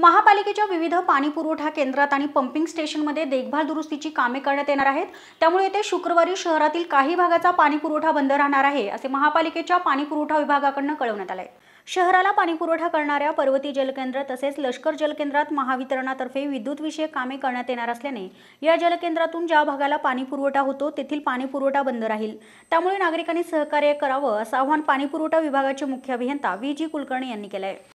महापालिकेच्या विविध पाणी पुरवठा केंद्रात आणि पंपिंग स्टेशनमध्ये देखभाल दुरुस्तीची कामे करण्यात येणार आहेत त्यामुळे येथे शुक्रवारी शहरातील काही भागाचा पाणी पुरवठा बंद राहणार आहे असे महापालिकेच्या पाणी पुरवठा विभागाकडून कळवण्यात आले शहराला पाणीपुरवठा करणाऱ्या पर्वती जलकेंद्र तसेच लष्कर जलकेंद्रात महावितरणातर्फे विद्युतविषयक कामे करण्यात येणार असल्याने या जलकेंद्रातून ज्या भागाला पाणीपुरवठा होतो तेथील पाणीपुरवठा बंद राहील त्यामुळे नागरिकांनी सहकार्य करावं असं आवाहन पाणीपुरवठा विभागाचे मुख्य अभियंता व्ही जी कुलकर्णी यांनी केलं आहे